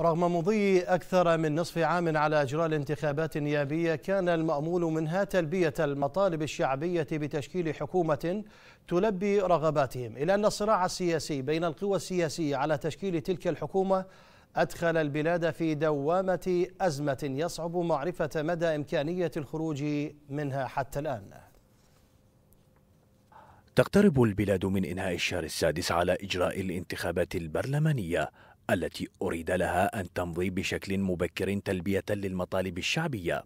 رغم مضي أكثر من نصف عام على إجراء الانتخابات النيابية كان المأمول منها تلبية المطالب الشعبية بتشكيل حكومة تلبي رغباتهم إلى أن الصراع السياسي بين القوى السياسية على تشكيل تلك الحكومة أدخل البلاد في دوامة أزمة يصعب معرفة مدى إمكانية الخروج منها حتى الآن تقترب البلاد من إنهاء الشهر السادس على إجراء الانتخابات البرلمانية التي أريد لها أن تمضي بشكل مبكر تلبية للمطالب الشعبية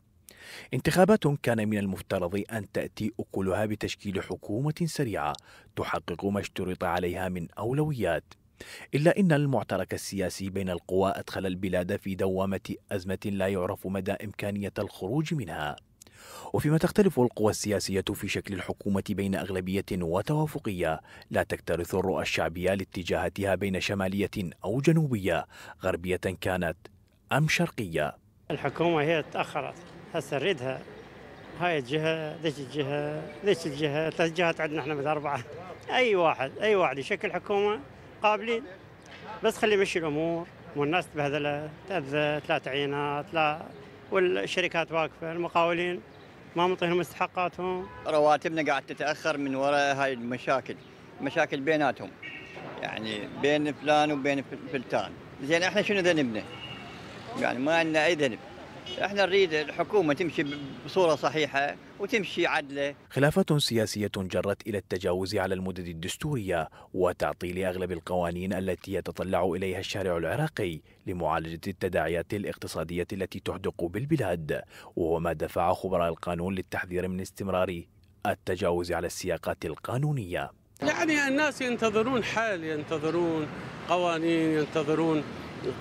انتخابات كان من المفترض أن تأتي أكلها بتشكيل حكومة سريعة تحقق ما اشترط عليها من أولويات إلا أن المعترك السياسي بين القوى أدخل البلاد في دوامة أزمة لا يعرف مدى إمكانية الخروج منها وفيما تختلف القوى السياسية في شكل الحكومة بين أغلبية وتوافقية لا تكترث الرؤى الشعبية لاتجاهاتها بين شمالية أو جنوبية غربية كانت أم شرقية الحكومة هي تأخرت هسه نريدها هاي الجهة ذيك الجهة ذيك الجهة ثلاث جهات عندنا احنا مثل أربعة أي واحد أي واحد يشكل حكومة قابلين بس خلي يمشي الأمور والناس تبهذله تأذت لا تعيينات لا والشركات واقفة المقاولين ما معطيهم مستحقاتهم رواتبنا قاعد تتاخر من وراء هاي المشاكل مشاكل بيناتهم يعني بين فلان وبين فلتان زين احنا شنو ذنبنا يعني ما عندنا اي ذنب احنا نريد الحكومه تمشي بصوره صحيحه وتمشي عدله. خلافات سياسيه جرت الى التجاوز على المدد الدستوريه وتعطيل اغلب القوانين التي يتطلع اليها الشارع العراقي لمعالجه التداعيات الاقتصاديه التي تحدق بالبلاد، وهو ما دفع خبراء القانون للتحذير من استمرار التجاوز على السياقات القانونيه. يعني الناس ينتظرون حل، ينتظرون قوانين، ينتظرون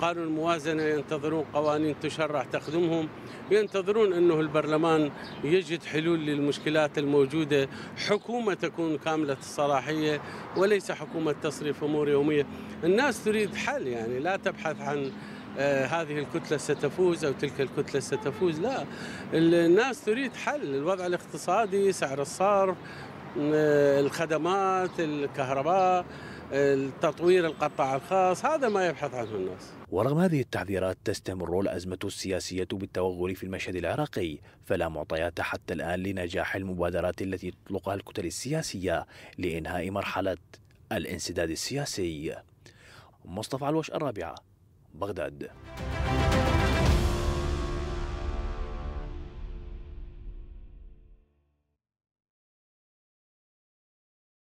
قانون الموازنة ينتظرون قوانين تشرع تخدمهم ينتظرون أنه البرلمان يجد حلول للمشكلات الموجودة حكومة تكون كاملة الصلاحية وليس حكومة تصريف أمور يومية الناس تريد حل يعني لا تبحث عن آه، هذه الكتلة ستفوز أو تلك الكتلة ستفوز لا الناس تريد حل الوضع الاقتصادي سعر الصرف آه، الخدمات الكهرباء التطوير القطاع الخاص هذا ما يبحث عنه الناس ورغم هذه التعذيرات تستمر الأزمة السياسية بالتوغل في المشهد العراقي فلا معطيات حتى الآن لنجاح المبادرات التي تطلقها الكتل السياسية لإنهاء مرحلة الانسداد السياسي مصطفى الوش الرابعة بغداد